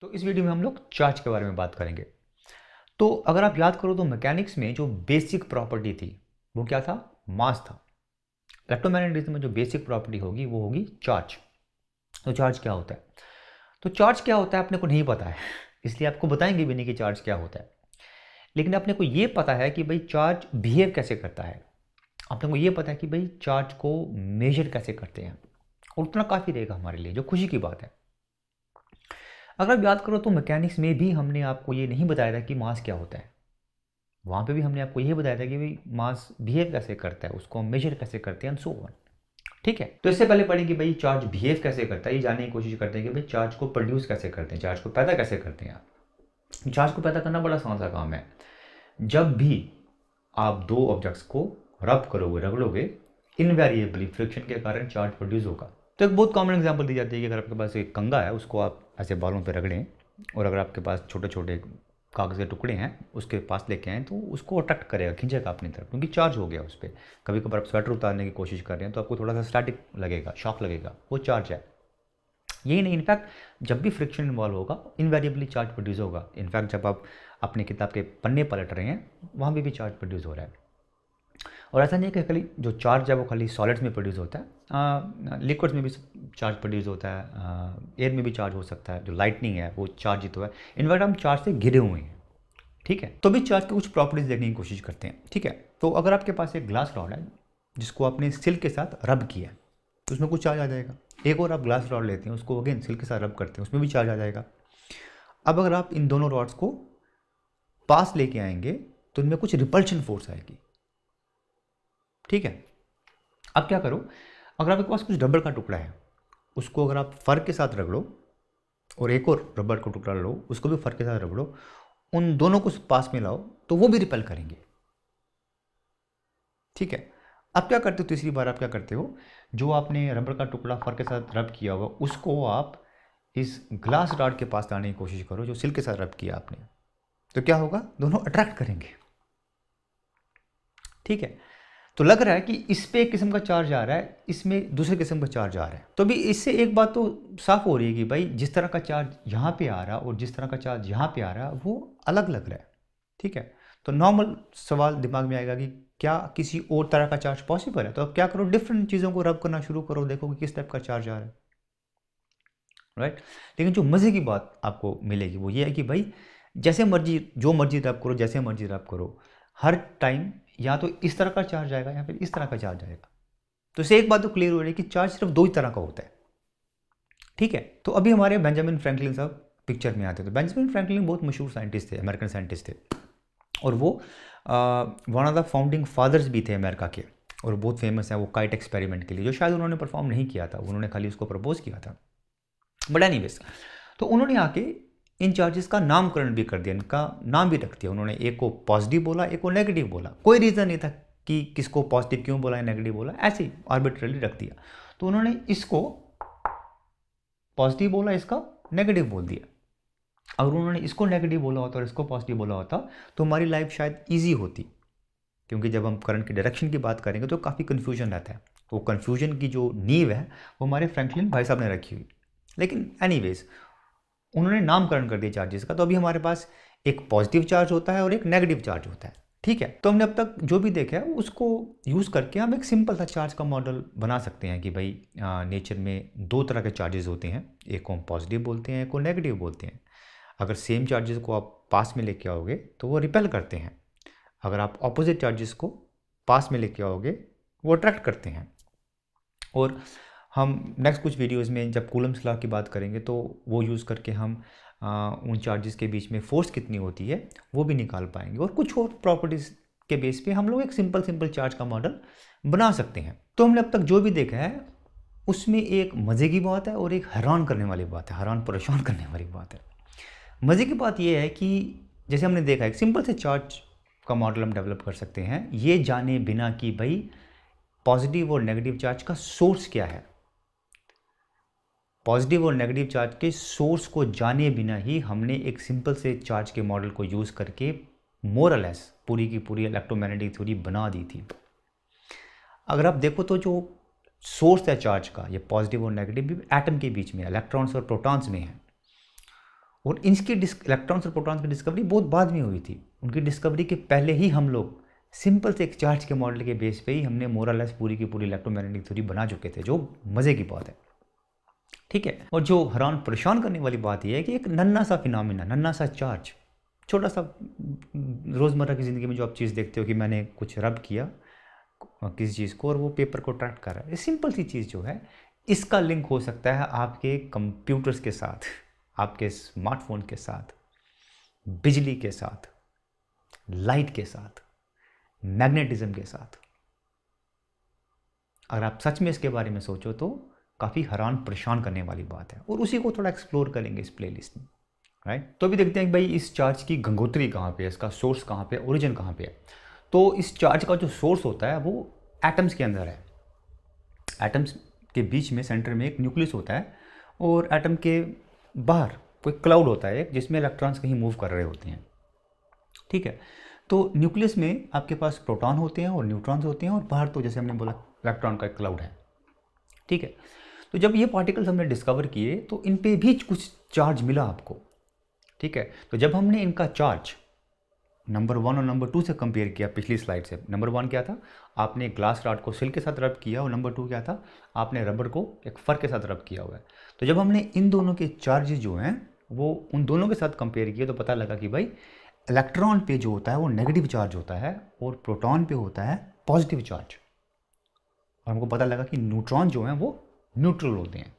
तो इस वीडियो में हम लोग चार्ज के बारे में बात करेंगे तो अगर आप याद करो तो मैकेनिक्स में जो बेसिक प्रॉपर्टी थी वो क्या था मास था इलेक्ट्रोमैग्नेटिज्म में जो बेसिक प्रॉपर्टी होगी वो होगी चार्ज तो चार्ज क्या होता है तो चार्ज क्या होता है अपने को नहीं पता है इसलिए आपको बताएंगे भी नहीं कि चार्ज क्या होता है लेकिन अपने को ये पता है कि भाई चार्ज बिहेव कैसे करता है अपने को ये पता है कि भाई चार्ज को मेजर कैसे करते हैं और उतना काफ़ी रहेगा हमारे लिए जो खुशी की बात है अगर आप याद करो तो मैकेनिक्स में भी हमने आपको ये नहीं बताया था कि मास क्या होता है वहाँ पे भी हमने आपको यही बताया था कि भाई मास बिहेव कैसे करता है उसको हम मेजर कैसे करते हैं सो ऑन ठीक है तो इससे पहले पढ़ेंगे भाई चार्ज बिहेव कैसे करता है ये जानने की कोशिश करते हैं कि भाई चार्ज को प्रोड्यूस कैसे करते हैं चार्ज को पैदा कैसे करते हैं आप चार्ज को पैदा करना बड़ा आसान सा काम है जब भी आप दो ऑब्जेक्ट्स को रब करोगे रगड़ोगे इनवेरिएबली फ्रिक्शन के कारण चार्ज प्रोड्यूस होगा तो एक बहुत कॉमन एग्जाम्पल दी जाती है कि अगर आपके पास एक कंगा है उसको आप ऐसे बालों पर रगड़ें और अगर आपके पास छोटे छोटे कागज़ के टुकड़े हैं उसके पास लेके आएँ तो उसको अट्रैक्ट करेगा खींचेगा अपनी तरफ क्योंकि चार्ज हो गया उस पर कभी कभार आप स्वेटर उतारने की कोशिश कर रहे हैं तो आपको थोड़ा सा स्टैटिक लगेगा शॉक लगेगा वो चार्ज है यही नहीं इनफैक्ट जब भी फ्रिक्शन इन्वॉल्व होगा इनवेरिएबली चार्ज प्रोड्यूस होगा इनफैक्ट जब आप अपनी किताब के पन्ने पलट रहे हैं वहाँ भी, भी चार्ज प्रोड्यूस हो रहा है और ऐसा नहीं है कि खाली जो चार्ज है वो खाली सॉलिड्स में प्रोड्यूस होता है लिक्विड्स में भी चार्ज प्रोड्यूस होता है एयर में भी चार्ज हो सकता है जो लाइटनिंग है वो चार्जित तो है इनवर्ट हम चार्ज से घिरे हुए हैं ठीक है तो भी चार्ज की कुछ प्रॉपर्टीज देखने की कोशिश करते हैं ठीक है तो अगर आपके पास एक ग्लास रॉड है जिसको आपने सिल्क के साथ रब किया तो उसमें कुछ चार्ज आ जाएगा एक और आप ग्लास रॉड लेते हैं उसको अगेन सिल्क के साथ रब करते हैं उसमें भी चार्ज आ जाएगा अब अगर आप इन दोनों रॉड्स को पास लेके आएंगे तो इनमें कुछ रिपल्शन फोर्स आएगी ठीक है अब क्या करो अगर आपके पास कुछ रबड़ का टुकड़ा है उसको अगर आप फ़र के साथ रगड़ो और एक और रबड़ का टुकड़ा लो उसको भी फ़र के साथ रगड़ो उन दोनों को पास में लाओ तो वो भी रिपेल करेंगे ठीक है अब क्या करते हो तीसरी बार आप क्या करते हो जो आपने रबड़ का टुकड़ा फर के साथ रब किया हुआ उसको आप इस ग्लास राड के पास लाने की कोशिश करो जो सिल्क के साथ रब किया आपने तो क्या होगा दोनों अट्रैक्ट करेंगे ठीक है तो लग रहा है कि इस पर एक किस्म का चार्ज आ रहा है इसमें दूसरे किस्म का चार्ज आ रहा है तो अभी इससे एक बात तो साफ हो रही है कि भाई जिस तरह का चार्ज यहाँ पे आ रहा है और जिस तरह का चार्ज यहाँ पे आ रहा है वो अलग लग रहा है ठीक है तो नॉर्मल सवाल दिमाग में आएगा कि क्या किसी और तरह का चार्ज पॉसिबल है तो अब क्या करो डिफरेंट चीज़ों को रब करना शुरू करो देखो कि किस टाइप का चार्ज आ रहा है राइट लेकिन जो मज़े की बात आपको मिलेगी वो ये है कि भाई जैसे मर्जी जो मर्जी रब करो जैसे मर्जी रब करो हर टाइम या तो इस तरह का चार्ज आएगा या फिर इस तरह का चार्ज आएगा तो इसे एक बात तो क्लियर हो रही है कि चार्ज सिर्फ दो ही तरह का होता है ठीक है तो अभी हमारे बेंजामिन फ्रैंकलिन साहब पिक्चर में आते थे बेंजामिन फ्रैंकलिन बहुत मशहूर साइंटिस्ट थे अमेरिकन साइंटिस्ट थे और वो one of the founding fathers भी थे अमेरिका के और बहुत फेमस है वो काइट एक्सपेरिमेंट के लिए जो शायद उन्होंने परफॉर्म नहीं किया था उन्होंने खाली उसको प्रपोज किया था बट एनी तो उन्होंने आके इन चार्जेस का नामकरण भी कर दिया इनका नाम भी रख दिया उन्होंने एक को पॉजिटिव बोला एक को नेगेटिव बोला कोई रीज़न नहीं था कि किसको पॉजिटिव क्यों बोला नेगेटिव बोला ऐसे ऑर्बिट्रली रख दिया तो उन्होंने इसको पॉजिटिव बोला इसका नेगेटिव बोल दिया अगर उन्होंने इसको नेगेटिव बोला होता और इसको पॉजिटिव बोला होता तो हमारी लाइफ शायद ईजी होती क्योंकि जब हम करंट की डायरेक्शन की बात करेंगे तो काफ़ी कन्फ्यूजन रहता है वो कन्फ्यूजन की जो नींव है वो हमारे फ्रैंकलिन भाई साहब ने रखी हुई लेकिन एनीवेज उन्होंने नामकरण कर दिया चार्जेस का तो अभी हमारे पास एक पॉजिटिव चार्ज होता है और एक नेगेटिव चार्ज होता है ठीक है तो हमने अब तक जो भी देखा है उसको यूज़ करके हम एक सिंपल सा चार्ज का मॉडल बना सकते हैं कि भाई आ, नेचर में दो तरह के चार्जेस होते हैं एक को हम पॉजिटिव बोलते हैं एक को नेगेटिव बोलते हैं अगर सेम चार्जेस को आप पास में लेके आओगे तो वो रिपेल करते हैं अगर आप अपोजिट चार्जेस को पास में लेके आओगे वो अट्रैक्ट करते हैं और हम नेक्स्ट कुछ वीडियोस में जब कूलम्स लॉ की बात करेंगे तो वो यूज़ करके हम आ, उन चार्जेस के बीच में फोर्स कितनी होती है वो भी निकाल पाएंगे और कुछ और प्रॉपर्टीज़ के बेस पे हम लोग एक सिंपल सिंपल चार्ज का मॉडल बना सकते हैं तो हमने अब तक जो भी देखा है उसमें एक मज़े की बात है और एक हैरान करने वाली बात है हैरान परेशान करने वाली बात है मज़े की बात यह है कि जैसे हमने देखा एक सिंपल से चार्ज का मॉडल हम डेवलप कर सकते हैं ये जाने बिना कि भाई पॉजिटिव और नेगेटिव चार्ज का सोर्स क्या है पॉजिटिव और नेगेटिव चार्ज के सोर्स को जाने बिना ही हमने एक सिंपल से चार्ज के मॉडल को यूज़ करके मोरलेस पूरी की पूरी इलेक्ट्रोमैग्नेटिक थ्योरी बना दी थी अगर आप देखो तो जो सोर्स है चार्ज का ये पॉजिटिव और नेगेटिव भी एटम के बीच में इलेक्ट्रॉन्स और प्रोटॉन्स में है और इनकी इलेक्ट्रॉन्स और प्रोटॉन्स की डिस्कवरी बहुत बाद में हुई थी उनकी डिस्कवरी के पहले ही हम लोग सिंपल से एक चार्ज के मॉडल के बेस पे ही हमने मोरलेस पूरी की पूरी इलेक्ट्रोमैग्नेटिक थ्योरी बना चुके थे जो मज़े की बात है ठीक है और जो हैरान परेशान करने वाली बात यह है कि एक नन्ना सा फिनमिना नन्ना सा चार्ज छोटा सा रोज़मर्रा की ज़िंदगी में जो आप चीज़ देखते हो कि मैंने कुछ रब किया किसी चीज़ को और वो पेपर को अट्रैक्ट कर रहा है सिंपल सी चीज़ जो है इसका लिंक हो सकता है आपके कंप्यूटर्स के साथ आपके स्मार्टफोन के साथ बिजली के साथ लाइट के साथ मैग्नेटिज्म के साथ अगर आप सच में इसके बारे में सोचो तो काफ़ी हैरान परेशान करने वाली बात है और उसी को थोड़ा एक्सप्लोर करेंगे इस प्लेलिस्ट में राइट तो अभी देखते हैं कि भाई इस चार्ज की गंगोत्री कहाँ पे है इसका सोर्स कहाँ पे है ओरिजिन कहाँ पे है तो इस चार्ज का जो सोर्स होता है वो एटम्स के अंदर है एटम्स के बीच में सेंटर में एक न्यूक्लियस होता है और एटम के बाहर कोई क्लाउड होता है जिसमें इलेक्ट्रॉन्स कहीं मूव कर रहे होते हैं ठीक है तो न्यूक्लियस में आपके पास प्रोटॉन होते हैं और न्यूट्रॉन्स होते हैं और बाहर तो जैसे हमने बोला इलेक्ट्रॉन का एक क्लाउड है ठीक है तो जब ये पार्टिकल्स हमने डिस्कवर किए तो इन पर भी कुछ चार्ज मिला आपको ठीक है तो जब हमने इनका चार्ज नंबर वन और नंबर टू से कंपेयर किया पिछली स्लाइड से नंबर वन क्या था आपने ग्लास राड को सिल्क के साथ रब किया और नंबर टू क्या था आपने रबर को एक फ़र के साथ रब किया हुआ है तो जब हमने इन दोनों के चार्ज जो हैं वो उन दोनों के साथ कंपेयर किए तो पता लगा कि भाई इलेक्ट्रॉन पे जो होता है वो नेगेटिव चार्ज होता है और प्रोटॉन पे होता है पॉजिटिव चार्ज और हमको पता लगा कि न्यूट्रॉन जो है वो न्यूट्रल होते हैं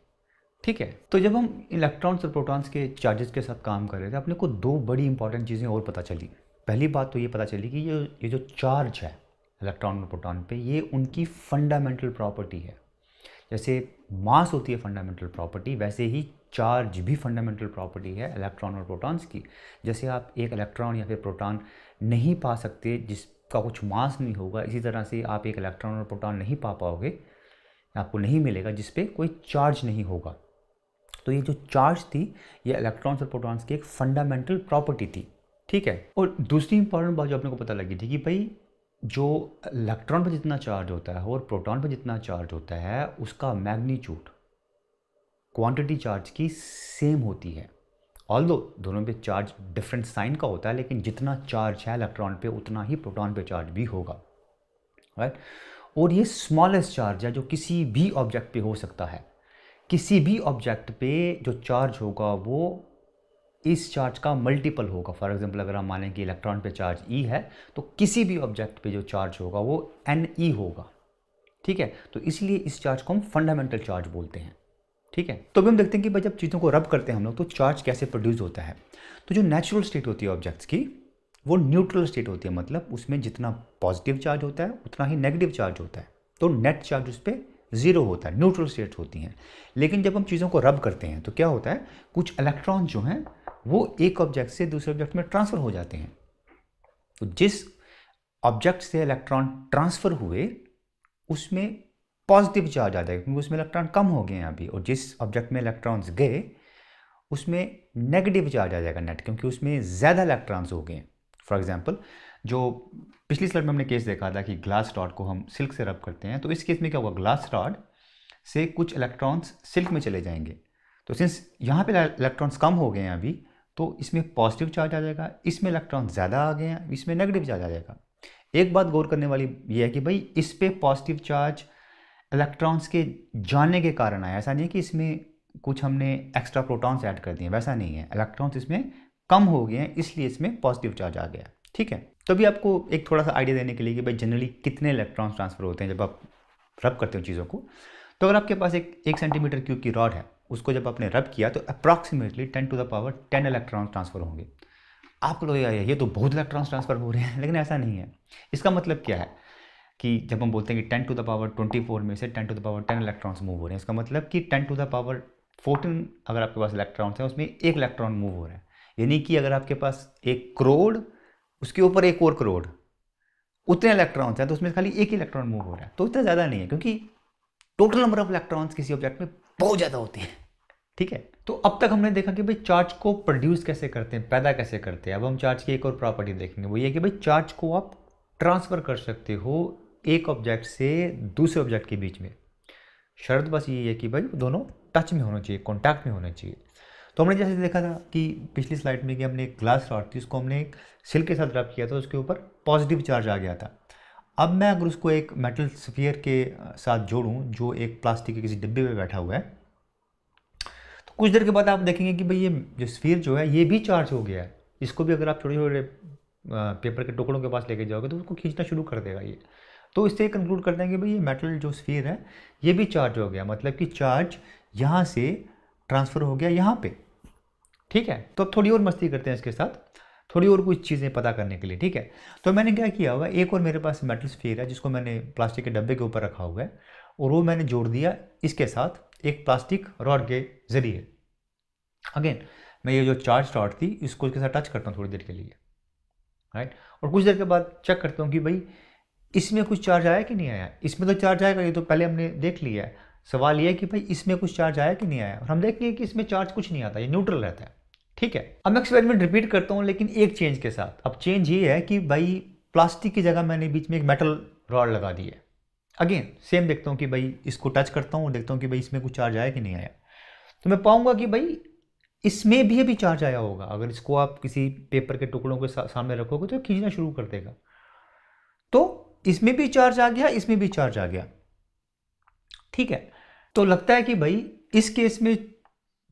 ठीक है तो जब हम इलेक्ट्रॉन्स और प्रोटॉन्स के चार्जेस के साथ काम कर रहे थे अपने को दो बड़ी इंपॉर्टेंट चीज़ें और पता चली पहली बात तो ये पता चली कि ये ये जो चार्ज है इलेक्ट्रॉन और प्रोटॉन पे ये उनकी फंडामेंटल प्रॉपर्टी है जैसे मास होती है फंडामेंटल प्रॉपर्टी वैसे ही चार्ज भी फंडामेंटल प्रॉपर्टी है इलेक्ट्रॉन और प्रोटॉन्स की जैसे आप एक इलेक्ट्रॉन या फिर प्रोटॉन नहीं पा सकते जिसका कुछ मास नहीं होगा इसी तरह से आप एक इलेक्ट्रॉन और प्रोटॉन नहीं पा पाओगे आपको नहीं मिलेगा जिस पर कोई चार्ज नहीं होगा तो ये जो चार्ज थी ये इलेक्ट्रॉन्स और प्रोटॉन्स की एक फंडामेंटल प्रॉपर्टी थी ठीक है और दूसरी इंपॉर्टेंट बात जो अपने को पता लगी थी कि भाई जो इलेक्ट्रॉन पर जितना चार्ज होता है और प्रोटॉन पर जितना चार्ज होता है उसका मैग्नीट्यूड क्वांटिटी चार्ज की सेम होती है ऑल दो दोनों पे चार्ज डिफरेंट साइन का होता है लेकिन जितना चार्ज है इलेक्ट्रॉन पे उतना ही प्रोटॉन पे चार्ज भी होगा राइट right? और ये स्मॉलेस्ट चार्ज है जो किसी भी ऑब्जेक्ट पे हो सकता है किसी भी ऑब्जेक्ट पे जो चार्ज होगा वो इस चार्ज का मल्टीपल होगा फॉर एग्जांपल अगर हम माने कि इलेक्ट्रॉन पे चार्ज ई e है तो किसी भी ऑब्जेक्ट पे जो चार्ज होगा वो एन ई होगा ठीक है तो इसलिए इस चार्ज को हम फंडामेंटल चार्ज बोलते हैं ठीक है तो अभी हम देखते हैं कि भाई जब चीज़ों को रब करते हैं हम लोग तो चार्ज कैसे प्रोड्यूस होता है तो जो नेचुरल स्टेट होती है ऑब्जेक्ट्स की वो न्यूट्रल स्टेट होती है मतलब उसमें जितना पॉजिटिव चार्ज होता है उतना ही नेगेटिव चार्ज होता है तो नेट चार्ज उस पर ज़ीरो होता है न्यूट्रल स्टेट होती हैं लेकिन जब हम चीज़ों को रब करते हैं तो क्या होता है कुछ इलेक्ट्रॉन जो हैं वो एक ऑब्जेक्ट से दूसरे ऑब्जेक्ट में ट्रांसफ़र हो जाते हैं तो जिस ऑब्जेक्ट से इलेक्ट्रॉन ट्रांसफ़र हुए उसमें पॉजिटिव चार्ज आ जाएगा क्योंकि उसमें इलेक्ट्रॉन कम हो गए हैं अभी और जिस ऑब्जेक्ट में इलेक्ट्रॉन्स गए उसमें नेगेटिव चार्ज आ जाएगा नेट क्योंकि उसमें ज़्यादा इलेक्ट्रॉन्स हो गए हैं फॉर एग्जाम्पल जो पिछली स्लाइड में हमने केस देखा था कि ग्लास रॉड को हम सिल्क से रब करते हैं तो इस केस में क्या होगा ग्लास रॉड से कुछ इलेक्ट्रॉन्स सिल्क में चले जाएंगे तो सिंस यहाँ पे इलेक्ट्रॉन्स कम हो गए हैं अभी तो इसमें पॉजिटिव चार्ज आ जाएगा इसमें इलेक्ट्रॉन ज़्यादा आ गए हैं इसमें नेगेटिव चार्ज आ जाएगा एक बात गौर करने वाली ये है कि भाई इस पर पॉजिटिव चार्ज इलेक्ट्रॉन्स के जाने के कारण आया ऐसा नहीं है कि इसमें कुछ हमने एक्स्ट्रा प्रोटॉन्स ऐड कर दिए वैसा नहीं है इलेक्ट्रॉन्स इसमें कम हो गए हैं इसलिए इसमें पॉजिटिव चार्ज आ गया ठीक है तो अभी आपको एक थोड़ा सा आइडिया देने के लिए कि भाई जनरली कितने इलेक्ट्रॉन्स ट्रांसफर होते हैं जब आप रब करते हो चीज़ों को तो अगर आपके पास एक एक सेंटीमीटर क्यूब की रॉड है उसको जब आपने रब किया तो approximately ten to the power ten electron transfer होंगे आपको लगेगा ये तो बहुत इलेक्ट्रॉन्स ट्रांसफर हो रहे हैं लेकिन ऐसा नहीं है इसका मतलब क्या है कि जब हम बोलते हैं कि ten to the power twenty four में से ten to the power ten electrons move हो रहे हैं इसका मतलब कि ten to the power fourteen अगर आपके पास इलेक्ट्रॉन्स हैं उसमें एक इलेक्ट्रॉन मूव हो रहा है यानी कि अगर आपके पास एक करोड़ उसके ऊपर एक और करोड़ उतने इलेक्ट्रॉन्स हैं तो उसमें खाली एक इलेक्ट्रॉन मूव हो रहा है तो इतना ज़्यादा नहीं है क्योंकि टोटल नंबर ऑफ इलेक्ट्रॉन्स किसी ऑब्जेक्ट में बहुत ज़्यादा होते हैं ठीक है तो अब तक हमने देखा कि भाई चार्ज को प्रोड्यूस कैसे करते हैं पैदा कैसे करते हैं अब हम चार्ज की एक और प्रॉपर्टी देखेंगे वो ये कि भाई चार्ज को आप ट्रांसफ़र कर सकते हो एक ऑब्जेक्ट से दूसरे ऑब्जेक्ट के बीच में शर्त बस ये है कि भाई दोनों टच में होना चाहिए कॉन्टैक्ट में होना चाहिए तो हमने जैसे देखा था कि पिछली स्लाइड में कि हमने एक ग्लास रॉड थी उसको हमने एक सिल्क के साथ रब किया था तो उसके ऊपर पॉजिटिव चार्ज आ गया था अब मैं अगर उसको एक मेटल स्फीयर के साथ जोड़ूँ जो एक प्लास्टिक के किसी डिब्बे में बैठा हुआ है तो कुछ देर के बाद आप देखेंगे कि भाई ये जो स्फीयर जो है ये भी चार्ज हो गया है इसको भी अगर आप छोटे छोटे पेपर के टुकड़ों के पास लेके जाओगे तो उसको खींचना शुरू कर देगा ये तो इससे कंक्लूड करते हैं कि भाई ये मेटल जो स्फीयर है ये भी चार्ज हो गया मतलब कि चार्ज यहाँ से ट्रांसफ़र हो गया यहाँ पे ठीक है तो अब थोड़ी और मस्ती करते हैं इसके साथ थोड़ी और कुछ चीज़ें पता करने के लिए ठीक है तो मैंने क्या किया हुआ एक और मेरे पास मेटल स्फीयर है जिसको मैंने प्लास्टिक के डब्बे के ऊपर रखा हुआ है और वो मैंने जोड़ दिया इसके साथ एक प्लास्टिक रॉड के ज़रिए अगेन मैं ये जो चार्ज रॉड थी इसको इसके साथ टच करता हूँ थोड़ी देर के लिए राइट और कुछ देर के बाद चेक करता हूँ कि भाई इसमें कुछ चार्ज आया कि नहीं आया इसमें तो चार्ज आएगा ये तो पहले हमने देख लिया है सवाल यह है कि भाई इसमें कुछ चार्ज आया कि नहीं आया और हम देखेंगे कि इसमें चार्ज कुछ नहीं आता ये न्यूट्रल रहता है ठीक है अब मैं एक्सपेरिमेंट रिपीट करता हूँ लेकिन एक चेंज के साथ अब चेंज ये है कि भाई प्लास्टिक की जगह मैंने बीच में एक मेटल रॉड लगा दी है अगेन सेम देखता हूँ कि भाई इसको टच करता हूँ देखता हूँ कि भाई इसमें कुछ चार्ज आया कि नहीं आया तो मैं पाऊँगा कि भाई इसमें भी अभी चार्ज आया होगा अगर इसको आप किसी पेपर के टुकड़ों के सामने रखोगे तो खींचना शुरू कर देगा तो इसमें भी चार्ज आ गया इसमें भी चार्ज आ गया ठीक है तो लगता है कि भाई इस केस में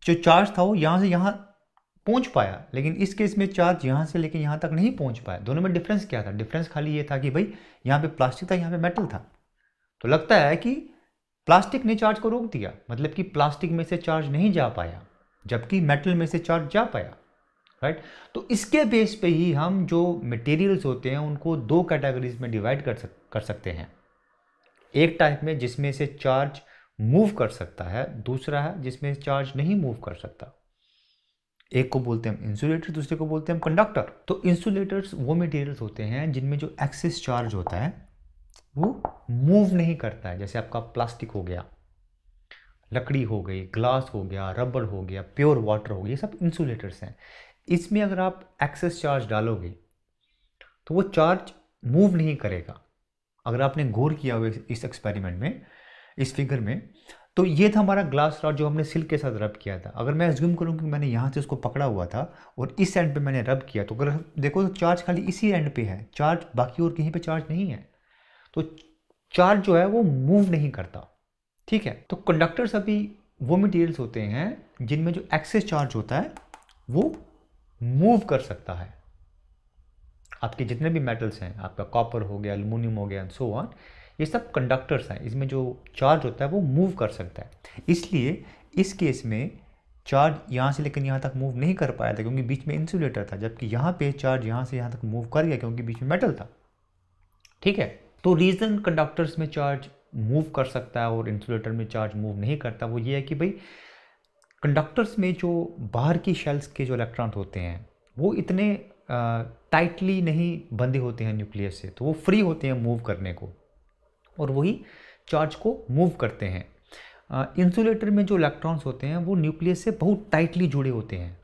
जो चार्ज था वो यहाँ से यहाँ पहुँच पाया लेकिन इस केस में चार्ज यहाँ से लेकर यहाँ तक नहीं पहुँच पाया दोनों में डिफरेंस क्या था डिफरेंस खाली ये था कि भाई यहाँ पे प्लास्टिक था यहाँ पे मेटल था तो लगता है कि प्लास्टिक ने चार्ज को रोक दिया मतलब कि प्लास्टिक में से चार्ज नहीं जा पाया जबकि मेटल में से चार्ज जा पाया राइट तो इसके बेस पे ही हम जो मटेरियल्स होते हैं उनको दो कैटेगरीज में डिवाइड कर सक कर सकते हैं एक टाइप में जिसमें से चार्ज मूव कर सकता है दूसरा है जिसमें चार्ज नहीं मूव कर सकता एक को बोलते हैं हम इंसुलेटर दूसरे को बोलते हैं हम कंडक्टर तो इंसुलेटर्स वो मटेरियल्स होते हैं जिनमें जो एक्सेस चार्ज होता है वो मूव नहीं करता है जैसे आपका प्लास्टिक हो गया लकड़ी हो गई ग्लास हो गया रबड़ हो गया प्योर वाटर हो गया ये सब इंसुलेटर्स हैं इसमें अगर आप एक्सेस चार्ज डालोगे तो वो चार्ज मूव नहीं करेगा अगर आपने गौर किया हुआ इस एक्सपेरिमेंट में इस फिगर में तो ये था हमारा ग्लास रॉड जो हमने सिल्क के साथ रब किया था अगर मैं ज्यूम करूँ कि मैंने यहाँ से उसको पकड़ा हुआ था और इस एंड पे मैंने रब किया तो अगर देखो तो चार्ज खाली इसी एंड पे है चार्ज बाकी और कहीं पे चार्ज नहीं है तो चार्ज जो है वो मूव नहीं करता ठीक है तो कंडक्टर्स अभी वो मटीरियल्स होते हैं जिनमें जो एक्सेस चार्ज होता है वो मूव कर सकता है आपके जितने भी मेटल्स हैं आपका कॉपर हो गया एलमिनियम हो गया सो ऑन ये सब कंडक्टर्स हैं इसमें जो चार्ज होता है वो मूव कर सकता है इसलिए इस केस में चार्ज यहाँ से लेकिन यहाँ तक मूव नहीं कर पाया था क्योंकि बीच में इंसुलेटर था जबकि यहाँ पे चार्ज यहाँ से यहाँ तक मूव कर गया क्योंकि बीच में मेटल था ठीक है तो रीज़न कंडक्टर्स में चार्ज मूव कर सकता है और इंसुलेटर में चार्ज मूव नहीं करता वो ये है कि भाई कंडक्टर्स में जो बाहर की शेल्स के जो इलेक्ट्रॉन होते हैं वो इतने टाइटली नहीं बंधे होते हैं न्यूक्लियस से तो वो फ्री होते हैं मूव करने को और वही चार्ज को मूव करते हैं इंसुलेटर में जो इलेक्ट्रॉन्स होते हैं वो न्यूक्लियस से बहुत टाइटली जुड़े होते हैं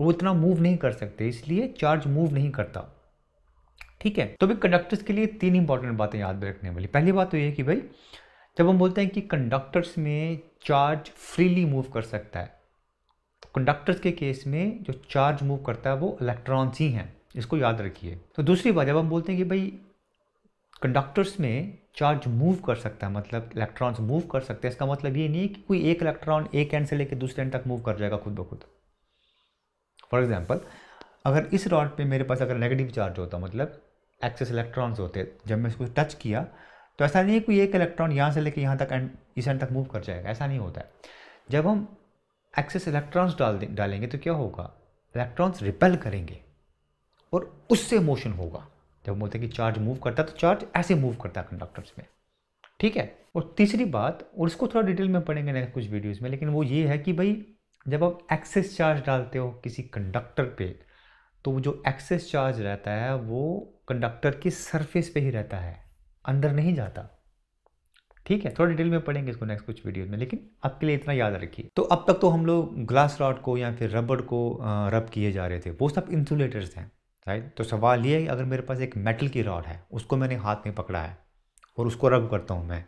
वो इतना मूव नहीं कर सकते इसलिए चार्ज मूव नहीं करता ठीक है तो भी कंडक्टर्स के लिए तीन इंपॉर्टेंट बातें याद रखने वाली पहली बात तो ये है कि भाई जब हम बोलते हैं कि कंडक्टर्स में चार्ज फ्रीली मूव कर सकता है तो कंडक्टर्स के केस में जो चार्ज मूव करता है वो इलेक्ट्रॉन्स ही हैं इसको याद रखिए तो दूसरी बात जब हम बोलते हैं कि भाई कंडक्टर्स में चार्ज मूव कर सकता है मतलब इलेक्ट्रॉन्स मूव कर सकते हैं इसका मतलब ये नहीं कि कोई एक इलेक्ट्रॉन एक एंड से लेकर दूसरे एंड तक मूव कर जाएगा खुद ब खुद फॉर एग्जाम्पल अगर इस रॉड पे मेरे पास अगर नेगेटिव चार्ज होता मतलब एक्सेस इलेक्ट्रॉन्स होते जब मैं इसको टच किया तो ऐसा नहीं है कोई एक इलेक्ट्रॉन यहाँ से लेकर यहाँ तक एंड इस एंड तक मूव कर जाएगा ऐसा नहीं होता है जब हम एक्सेस इलेक्ट्रॉन्स डाल दे डालेंगे तो क्या होगा इलेक्ट्रॉन्स रिपेल करेंगे और उससे मोशन होगा जब बोलते हैं कि चार्ज मूव करता है तो चार्ज ऐसे मूव करता है कंडक्टर्स में ठीक है और तीसरी बात और इसको थोड़ा डिटेल में पढ़ेंगे नेक्स्ट कुछ वीडियोस में लेकिन वो ये है कि भाई जब आप एक्सेस चार्ज डालते हो किसी कंडक्टर पे तो जो एक्सेस चार्ज रहता है वो कंडक्टर की सरफेस पे ही रहता है अंदर नहीं जाता ठीक है थोड़ा डिटेल में पढ़ेंगे इसको नेक्स्ट कुछ वीडियोज़ में लेकिन आपके लिए इतना याद रखिए तो अब तक तो हम लोग ग्लास रॉड को या फिर रबड़ को रब किए जा रहे थे वो सब इंसुलेटर्स हैं राइट तो सवाल ये है अगर मेरे पास एक मेटल की रॉड है उसको मैंने हाथ में पकड़ा है और उसको रब करता हूँ मैं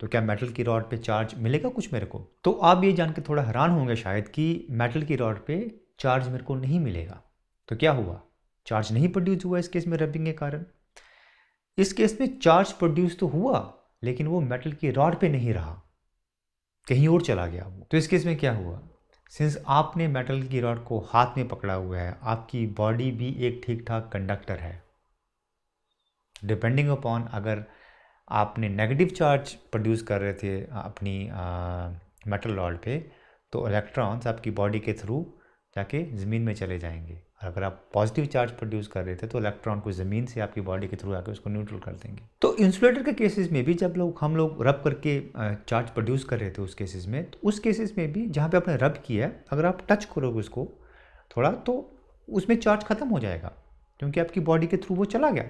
तो क्या मेटल की रॉड पे चार्ज मिलेगा कुछ मेरे को तो आप ये जान के थोड़ा हैरान होंगे शायद कि मेटल की रॉड पे चार्ज मेरे को नहीं मिलेगा तो क्या हुआ चार्ज नहीं प्रोड्यूस हुआ इस केस में रबिंग के कारण इस केस में चार्ज प्रोड्यूस तो हुआ लेकिन वो मेटल की रॉड पे नहीं रहा कहीं और चला गया वो तो इस केस में क्या हुआ सिंस आपने मेटल की रॉड को हाथ में पकड़ा हुआ है आपकी बॉडी भी एक ठीक ठाक कंडक्टर है डिपेंडिंग अपॉन अगर आपने नेगेटिव चार्ज प्रोड्यूस कर रहे थे अपनी मेटल रॉड पे तो इलेक्ट्रॉन्स आपकी बॉडी के थ्रू जाके ज़मीन में चले जाएंगे और अगर आप पॉजिटिव चार्ज प्रोड्यूस कर रहे थे तो इलेक्ट्रॉन को ज़मीन से आपकी बॉडी के थ्रू आकर उसको न्यूट्रल कर देंगे तो इंसुलेटर के केसेस में भी जब लोग हम लोग रब करके चार्ज प्रोड्यूस कर रहे थे उस केसेस में तो उस केसेस में भी जहाँ पे आपने रब किया अगर आप टच करोगे उसको थोड़ा तो उसमें चार्ज ख़त्म हो जाएगा क्योंकि आपकी बॉडी के थ्रू वो चला गया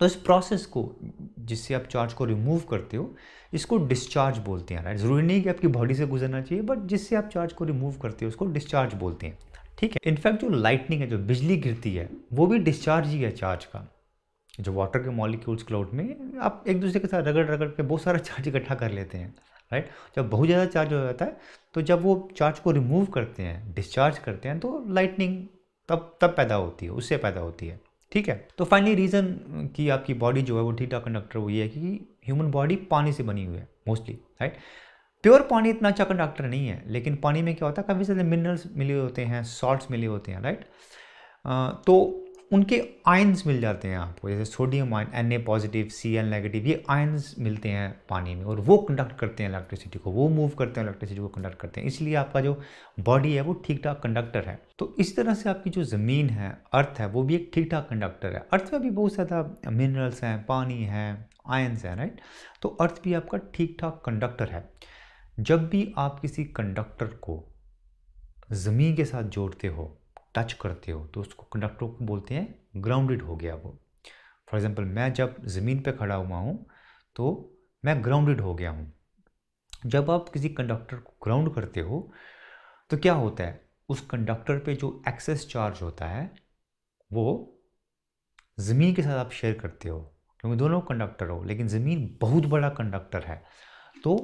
तो इस प्रोसेस को जिससे आप चार्ज को रिमूव करते हो इसको डिस्चार्ज बोलते हैं ज़रूरी नहीं कि आपकी बॉडी से गुजरना चाहिए बट जिससे आप चार्ज को रिमूव करते हो उसको डिस्चार्ज बोलते हैं ठीक है इनफैक्ट जो लाइटनिंग है जो बिजली गिरती है वो भी डिस्चार्ज ही है चार्ज का जो वाटर के मॉलिक्यूल्स क्लाउड में आप एक दूसरे के साथ रगड़ रगड़ के बहुत सारा चार्ज इकट्ठा कर लेते हैं राइट जब बहुत ज़्यादा चार्ज हो जाता है तो जब वो चार्ज को रिमूव करते हैं डिस्चार्ज करते हैं तो लाइटनिंग तब तब पैदा होती है उससे पैदा होती है ठीक है तो फाइनली रीज़न कि आपकी बॉडी जो है वो ठाक कंडक्टर वो ये है कि ह्यूमन बॉडी पानी से बनी हुई है मोस्टली राइट प्योर पानी इतना अच्छा कंडक्टर नहीं है लेकिन पानी में क्या होता है काफ़ी सारे मिनरल्स मिले होते हैं सॉल्ट्स मिले होते हैं राइट तो उनके आयन्स मिल जाते हैं आपको जैसे sodium ion N A positive C L negative ये आयन्स मिलते हैं पानी में और वो कंडक्ट करते हैं इलेक्ट्रिसिटी को वो मूव करते हैं इलेक्ट्रिसिटी को कंडक्ट करते हैं इसलिए आपका जो बॉडी है वो ठीक ठाक कंडक्टर है तो इस तरह से आपकी जो ज़मीन है अर्थ है वो भी एक ठीक ठाक कंडक्टर है अर्थ में भी बहुत ज़्यादा मिनरल्स हैं पानी है आयन्स हैं राइट तो अर्थ भी आपका ठीक ठाक कंडक्टर है जब भी आप किसी कंडक्टर को ज़मीन के साथ जोड़ते हो टच करते हो तो उसको कंडक्टर को बोलते हैं ग्राउंडेड हो गया वो फॉर एग्ज़ाम्पल मैं जब ज़मीन पर खड़ा हुआ हूँ तो मैं ग्राउंडेड हो गया हूँ जब आप किसी कंडक्टर को ग्राउंड करते हो तो क्या होता है उस कंडक्टर पे जो एक्सेस चार्ज होता है वो ज़मीन के साथ आप शेयर करते हो क्योंकि दोनों कंडक्टर हो लेकिन ज़मीन बहुत बड़ा कंडक्टर है तो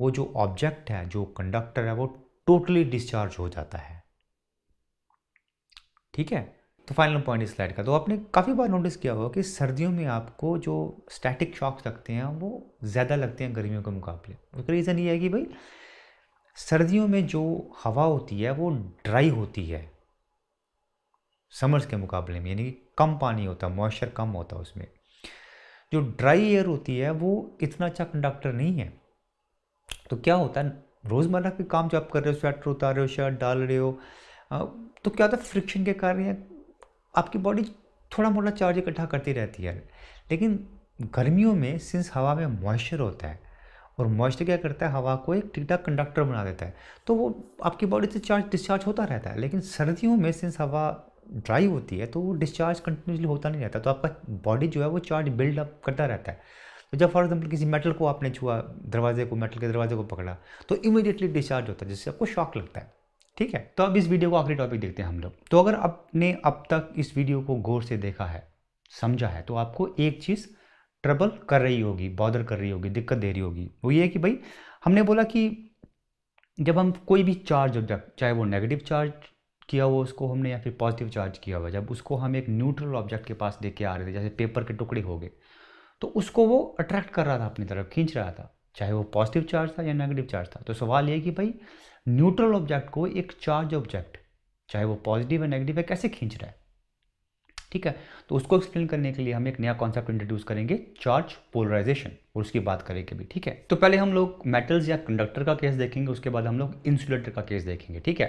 वो जो ऑब्जेक्ट है जो कंडक्टर है वो टोटली डिस्चार्ज हो जाता है ठीक है तो फाइनल पॉइंट इस स्लाइड का तो आपने काफ़ी बार नोटिस किया होगा कि सर्दियों में आपको जो स्टैटिक शॉक्स लगते हैं वो ज़्यादा लगते हैं गर्मियों के मुकाबले उसका रीज़न ये है कि भाई सर्दियों में जो हवा होती है वो ड्राई होती है समर्स के मुकाबले में यानी कि कम पानी होता है मॉइस्चर कम होता है उसमें जो ड्राई एयर होती है वो इतना अच्छा कंडक्टर नहीं है तो क्या होता है रोज़मर्रा के काम जो आप कर रहे हो स्वेटर उतार रहे हो शर्ट डाल रहे हो तो क्या होता है फ्रिक्शन के कारण आपकी बॉडी थोड़ा मोटा चार्ज इकट्ठा करती रहती है लेकिन गर्मियों में सिंस हवा में मॉइस्चर होता है और मॉइस्चर क्या करता है हवा को एक टिकटा कंडक्टर बना देता है तो वो आपकी बॉडी से चार्ज डिस्चार्ज होता रहता है लेकिन सर्दियों में सिंस हवा ड्राई होती है तो वो डिस्चार्ज कंटिन्यूसली होता नहीं रहता तो आपका बॉडी जो है वो चार्ज बिल्डअप करता रहता है तो जब फॉर एग्जाम्पल किसी मेटल को आपने छुआ दरवाजे को मेटल के दरवाजे को पकड़ा तो इमीडिएटली डिस्चार्ज होता है जिससे आपको शॉक लगता है ठीक है तो अब इस वीडियो को आखिरी टॉपिक देखते हैं हम लोग तो अगर आपने अब तक इस वीडियो को गौर से देखा है समझा है तो आपको एक चीज़ ट्रबल कर रही होगी बॉदर कर रही होगी दिक्कत दे रही होगी वो ये है कि भाई हमने बोला कि जब हम कोई भी चार्ज ऑब्जेक्ट चाहे वो नेगेटिव चार्ज किया हुआ उसको हमने या फिर पॉजिटिव चार्ज किया हुआ जब उसको हम एक न्यूट्रल ऑब्जेक्ट के पास दे के आ रहे थे जैसे पेपर के टुकड़े हो गए तो उसको वो अट्रैक्ट कर रहा था अपनी तरफ खींच रहा था चाहे वो पॉजिटिव चार्ज था या नेगेटिव चार्ज था तो सवाल ये कि भाई न्यूट्रल ऑब्जेक्ट को एक चार्ज ऑब्जेक्ट चाहे वो पॉजिटिव है नेगेटिव है कैसे खींच रहा है ठीक है तो उसको एक्सप्लेन करने के लिए हम एक नया कॉन्सेप्ट इंट्रोड्यूस करेंगे चार्ज पोलराइजेशन और उसकी बात करेंगे भी ठीक है तो पहले हम लोग मेटल्स या कंडक्टर का केस देखेंगे उसके बाद हम लोग इंसुलेटर का केस देखेंगे ठीक है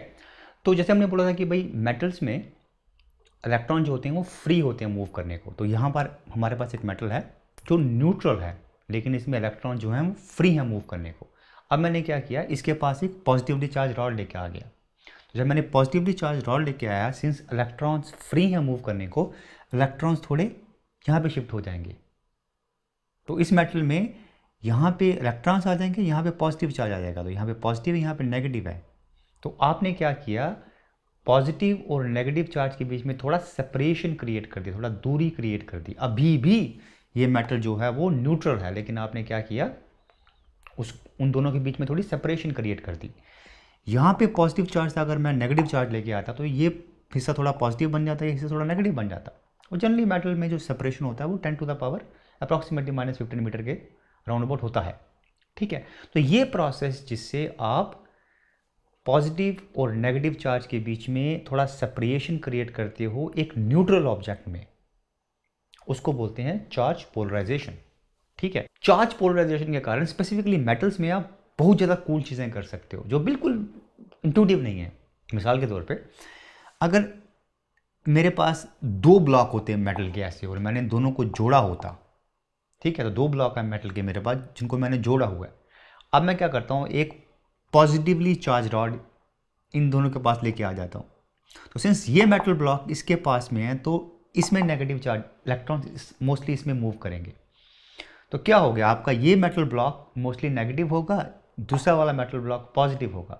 तो जैसे हमने बोला था कि भाई मेटल्स में इलेक्ट्रॉन जो होते हैं वो फ्री होते हैं मूव करने को तो यहाँ पर हमारे पास एक मेटल है जो तो न्यूट्रल है लेकिन इसमें इलेक्ट्रॉन जो है वो फ्री है मूव करने को अब मैंने क्या किया इसके पास एक पॉजिटिवली चार्ज रॉड लेके आ गया तो जब मैंने पॉजिटिवली चार्ज रॉड लेके आया सिंस इलेक्ट्रॉन्स फ्री हैं मूव करने को इलेक्ट्रॉन्स थोड़े यहाँ पे शिफ्ट हो जाएंगे तो इस मेटल में यहाँ पे इलेक्ट्रॉन्स आ जाएंगे यहाँ पे पॉजिटिव चार्ज आ जाएगा तो यहाँ पे पॉजिटिव यहाँ पे नेगेटिव है तो आपने क्या किया पॉजिटिव और नेगेटिव चार्ज के बीच में थोड़ा सेपरेशन क्रिएट कर दिया थोड़ा दूरी क्रिएट कर दी अभी भी ये मेटल जो है वो न्यूट्रल है लेकिन आपने क्या किया उस उन दोनों के बीच में थोड़ी सेपरेशन क्रिएट कर दी यहाँ पे पॉजिटिव चार्ज था अगर मैं नेगेटिव चार्ज लेके आता तो ये हिस्सा थोड़ा पॉजिटिव बन जाता है हिस्सा थोड़ा नेगेटिव बन जाता और जनरली मेटल में जो सेपरेशन होता है वो ten to the power approximately minus fifteen metre के राउंड अबाउट होता है ठीक है तो ये प्रोसेस जिससे आप पॉजिटिव और नेगेटिव चार्ज के बीच में थोड़ा सेपरेशन क्रिएट करते हो एक न्यूट्रल ऑब्जेक्ट में उसको बोलते हैं चार्ज पोलराइजेशन ठीक है चार्ज पोलराइजेशन के कारण स्पेसिफिकली मेटल्स में आप बहुत ज़्यादा कूल चीज़ें कर सकते हो जो बिल्कुल इंटूटिव नहीं है मिसाल के तौर पे अगर मेरे पास दो ब्लॉक होते हैं मेटल के ऐसे और मैंने दोनों को जोड़ा होता ठीक है तो दो ब्लॉक है मेटल के मेरे पास जिनको मैंने जोड़ा हुआ है अब मैं क्या करता हूँ एक पॉजिटिवली चार्ज रॉड इन दोनों के पास लेके आ जाता हूँ तो सिंस ये मेटल ब्लॉक इसके पास में है तो इसमें नेगेटिव चार्ज इलेक्ट्रॉन मोस्टली इसमें मूव करेंगे तो क्या हो गया आपका ये मेटल ब्लॉक मोस्टली नेगेटिव होगा दूसरा वाला मेटल ब्लॉक पॉजिटिव होगा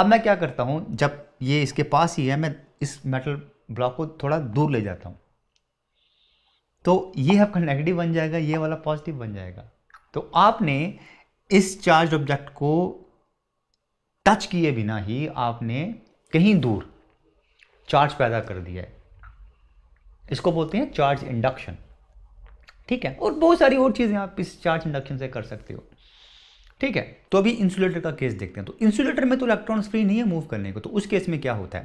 अब मैं क्या करता हूँ जब ये इसके पास ही है मैं इस मेटल ब्लॉक को थोड़ा दूर ले जाता हूँ तो ये आपका नेगेटिव बन जाएगा ये वाला पॉजिटिव बन जाएगा तो आपने इस चार्ज ऑब्जेक्ट को टच किए बिना ही आपने कहीं दूर चार्ज पैदा कर दिया है इसको बोलते हैं चार्ज इंडक्शन ठीक है और बहुत सारी और चीज़ें आप इस चार्ज इंडक्शन से कर सकते हो ठीक है तो अभी इंसुलेटर का केस देखते हैं तो इंसुलेटर में तो इलेक्ट्रॉन्स फ्री नहीं है मूव करने को तो उस केस में क्या होता है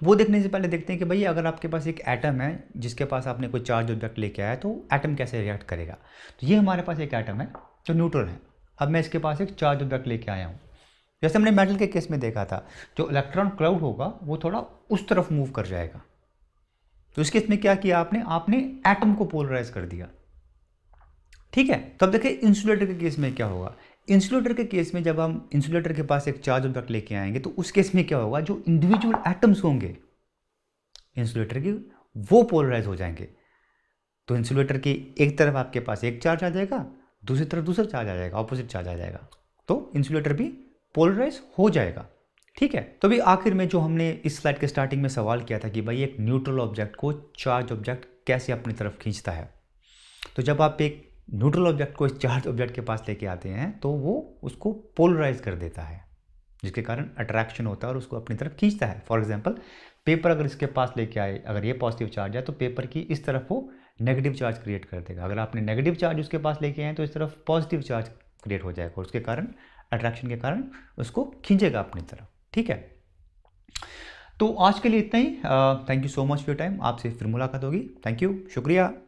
तो वो देखने से पहले देखते हैं कि भाई अगर आपके पास एक एटम है जिसके पास आपने कोई चार्ज ऑब्जेक्ट लेके आया तो एटम कैसे रिएक्ट करेगा तो ये हमारे पास एक एटम है जो न्यूट्रल है अब मैं इसके पास एक चार्ज ऑब्जेक्ट लेके आया हूँ जैसे हमने मेटल के केस में देखा था जो इलेक्ट्रॉन क्लाउड होगा वो थोड़ा उस तरफ मूव कर जाएगा तो इस केस में क्या किया आपने आपने एटम को पोलराइज कर दिया ठीक है तब देखिए इंसुलेटर के केस में क्या होगा इंसुलेटर के केस में जब हम इंसुलेटर के पास एक चार्ज ऑब्जेक्ट लेके आएंगे तो उस केस में क्या होगा जो इंडिविजुअल एटम्स होंगे इंसुलेटर के वो पोलराइज हो जाएंगे तो इंसुलेटर की एक तरफ आपके पास एक चार्ज आ जाएगा दूसरी तरफ दूसरा चार्ज आ जाएगा ऑपोजिट चार्ज आ जाएगा तो इंसुलेटर भी पोलराइज हो जाएगा ठीक है तो भी आखिर में जो हमने इस स्लाइड के स्टार्टिंग में सवाल किया था कि भाई एक न्यूट्रल ऑब्जेक्ट को चार्ज ऑब्जेक्ट कैसे अपनी तरफ खींचता है तो जब आप एक न्यूट्रल ऑब्जेक्ट को इस चार्ज ऑब्जेक्ट के पास लेके आते हैं तो वो उसको पोलराइज कर देता है जिसके कारण अट्रैक्शन होता है और उसको अपनी तरफ खींचता है फॉर एग्जाम्पल पेपर अगर इसके पास लेके आए अगर ये पॉजिटिव चार्ज है तो पेपर की इस तरफ वो नेगेटिव चार्ज क्रिएट कर देगा अगर आपने नेगेटिव चार्ज उसके पास लेके आए तो इस तरफ पॉजिटिव चार्ज क्रिएट हो जाएगा उसके कारण अट्रैक्शन के कारण उसको खींचेगा अपनी तरफ ठीक है तो आज के लिए इतना ही thank you so much for your time आपसे फिर मुलाकात होगी थैंक यू शुक्रिया